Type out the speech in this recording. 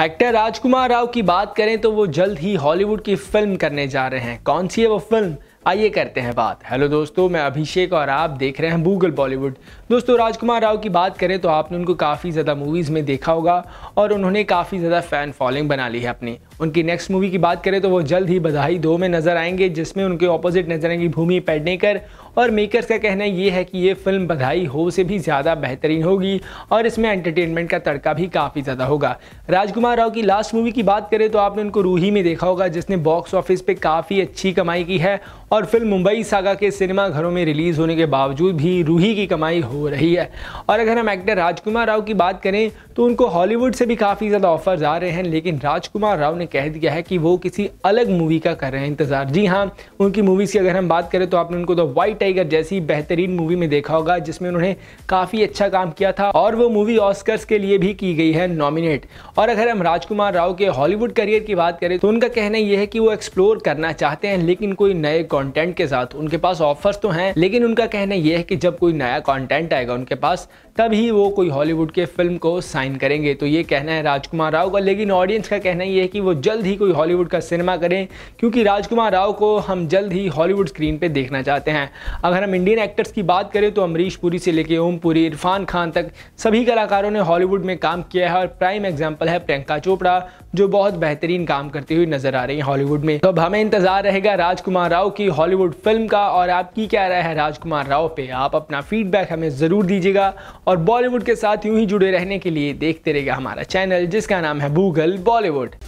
actor राजकुमार राव की बात करें तो वो जल्द ही हॉलीवुड की फिल्म करने जा रहे हैं कौन सी है वो फिल्म आइए करते हैं बात हेलो दोस्तों मैं अभिषेक और आप देख रहे हैं गूगल बॉलीवुड दोस्तों राजकुमार राव की बात करें तो आपने उनको काफ़ी ज़्यादा मूवीज़ में देखा होगा और उन्होंने काफ़ी ज़्यादा फ़ैन फॉलोइंग बना ली है अपनी उनकी नेक्स्ट मूवी की बात करें तो वो जल्द ही बधाई दो में नज़र आएंगे जिसमें उनके ऑपोजिट नजर आएंगी भूमि पेडनेकर और मेकर्स का कहना ये है कि ये फिल्म बधाई हो से भी ज़्यादा बेहतरीन होगी और इसमें एंटरटेनमेंट का तड़का भी काफ़ी ज़्यादा होगा राजकुमार राव की लास्ट मूवी की बात करें तो आपने उनको रूही में देखा होगा जिसने बॉक्स ऑफिस पर काफ़ी अच्छी कमाई की है और फिल्म मुंबई सागा के सिनेमा घरों में रिलीज़ होने के बावजूद भी रूही की कमाई हो रही है और अगर हम एक्टर राजकुमार राव की बात करें तो उनको हॉलीवुड से भी काफ़ी ज़्यादा ऑफर्स आ रहे हैं लेकिन राजकुमार राव ने ने कह दिया है कि वो किसी अलग मूवी का कर रहे हैं इंतज़ार जी हाँ उनकी मूवीज़ की अगर हम बात करें तो आपने उनको द वाइट टाइगर जैसी बेहतरीन मूवी में देखा होगा जिसमें उन्होंने काफ़ी अच्छा काम किया था और वो मूवी ऑस्कर्स के लिए भी की गई है नॉमिनेट और अगर हम राजकुमार राव के हॉलीवुड करियर की बात करें तो उनका कहना यह है कि वो एक्सप्लोर करना चाहते हैं लेकिन कोई नए कॉन्टेंट के साथ उनके पास ऑफर्स तो हैं लेकिन उनका कहना यह है कि जब कोई नया कॉन्टेंट आएगा उनके पास तभी वो कोई हॉलीवुड के फिल्म को साइन करेंगे तो ये कहना है राजकुमार राव का लेकिन ऑडियंस का कहना ये है कि वो जल्द ही कोई हॉलीवुड का सिनेमा करें क्योंकि राजकुमार राव को हम जल्द ही हॉलीवुड स्क्रीन पर देखना चाहते हैं अगर हम इंडियन एक्टर्स की बात करें तो अमरीश पुरी से लेकर ओम पुरी इरफान खान तक सभी कलाकारों ने हॉलीवुड में काम किया है और प्राइम एग्जाम्पल है प्रियंका चोपड़ा जो बहुत बेहतरीन काम करती हुई नजर आ रही है हॉलीवुड में तो अब हमें इंतजार रहेगा राजकुमार राव की हॉलीवुड फिल्म का और आपकी क्या राय है राजकुमार राव पे आप अपना फीडबैक हमें ज़रूर दीजिएगा और बॉलीवुड के साथ यूं ही जुड़े रहने के लिए देखते रहेगा हमारा चैनल जिसका नाम है भूगल बॉलीवुड